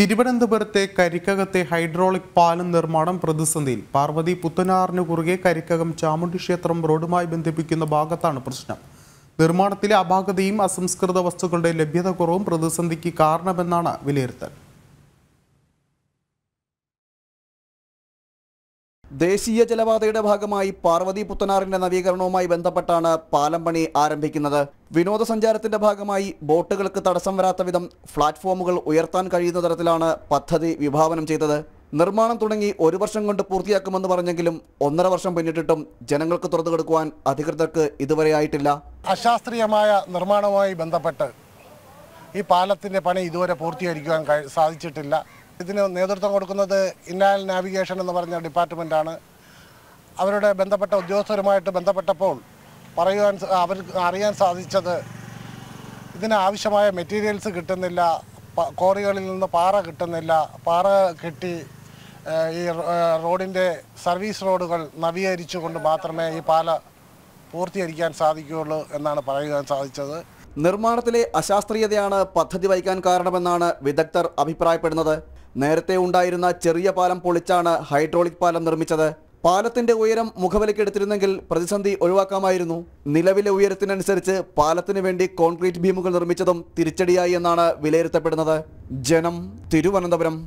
തിരുവനന്തപുരത്തെ കരിക്കകത്തെ ഹൈഡ്രോളിക് പാലം നിർമ്മാണം പ്രതിസന്ധിയിൽ പാർവതി പുത്തനാറിന് കുറുകെ കരിക്കകം ചാമുണ്ടി ക്ഷേത്രം റോഡുമായി ബന്ധിപ്പിക്കുന്ന ഭാഗത്താണ് പ്രശ്നം നിർമ്മാണത്തിലെ അപാകതയും അസംസ്കൃത വസ്തുക്കളുടെ ലഭ്യത കുറവും പ്രതിസന്ധിക്ക് കാരണമെന്നാണ് വിലയിരുത്തൽ ദേശീയ ജലപാതയുടെ ഭാഗമായി പാർവതി പുത്തനാറിന്റെ നവീകരണവുമായി ബന്ധപ്പെട്ടാണ് പാലം പണി ആരംഭിക്കുന്നത് വിനോദസഞ്ചാരത്തിന്റെ ഭാഗമായി ബോട്ടുകൾക്ക് തടസ്സം വരാത്ത വിധം പ്ലാറ്റ്ഫോമുകൾ ഉയർത്താൻ കഴിയുന്ന തരത്തിലാണ് പദ്ധതി വിഭാവനം ചെയ്തത് നിർമ്മാണം തുടങ്ങി ഒരു വർഷം കൊണ്ട് പൂർത്തിയാക്കുമെന്ന് പറഞ്ഞെങ്കിലും ഒന്നര വർഷം പിന്നിട്ടിട്ടും ജനങ്ങൾക്ക് തുറന്നു കൊടുക്കുവാൻ അധികൃതർക്ക് ഇതുവരെ ആയിട്ടില്ല അശാസ്ത്രീയമായ നിർമ്മാണവുമായി ബന്ധപ്പെട്ട് ഈ പാലത്തിന്റെ പണി ഇതുവരെ പൂർത്തീകരിക്കുവാൻ സാധിച്ചിട്ടില്ല ഇതിന് നേതൃത്വം കൊടുക്കുന്നത് ഇന്നാൽ നാവിഗേഷൻ എന്ന് പറഞ്ഞ ഡിപ്പാർട്ട്മെൻറ്റാണ് അവരുടെ ബന്ധപ്പെട്ട ഉദ്യോഗസ്ഥരുമായിട്ട് ബന്ധപ്പെട്ടപ്പോൾ പറയുവാൻ അവർ അറിയാൻ സാധിച്ചത് ഇതിന് ആവശ്യമായ മെറ്റീരിയൽസ് കിട്ടുന്നില്ല കോറികളിൽ നിന്ന് പാറ കിട്ടുന്നില്ല പാറ കെട്ടി ഈ റോഡിൻ്റെ സർവീസ് റോഡുകൾ നവീകരിച്ചുകൊണ്ട് മാത്രമേ ഈ പാല പൂർത്തീകരിക്കാൻ സാധിക്കുകയുള്ളൂ എന്നാണ് പറയുവാൻ സാധിച്ചത് നിർമ്മാണത്തിലെ അശാസ്ത്രീയതയാണ് പദ്ധതി വൈകാൻ കാരണമെന്നാണ് വിദഗ്ധർ അഭിപ്രായപ്പെടുന്നത് നേരത്തെ ഉണ്ടായിരുന്ന ചെറിയ പാലം പൊളിച്ചാണ് ഹൈഡ്രോളിക് പാലം നിർമ്മിച്ചത് പാലത്തിന്റെ ഉയരം മുഖവിലക്കെടുത്തിരുന്നെങ്കിൽ പ്രതിസന്ധി ഒഴിവാക്കാമായിരുന്നു നിലവിലെ ഉയരത്തിനനുസരിച്ച് പാലത്തിന് വേണ്ടി കോൺക്രീറ്റ് ബീമുകൾ നിർമ്മിച്ചതും തിരിച്ചടിയായി എന്നാണ് വിലയിരുത്തപ്പെടുന്നത് ജനം തിരുവനന്തപുരം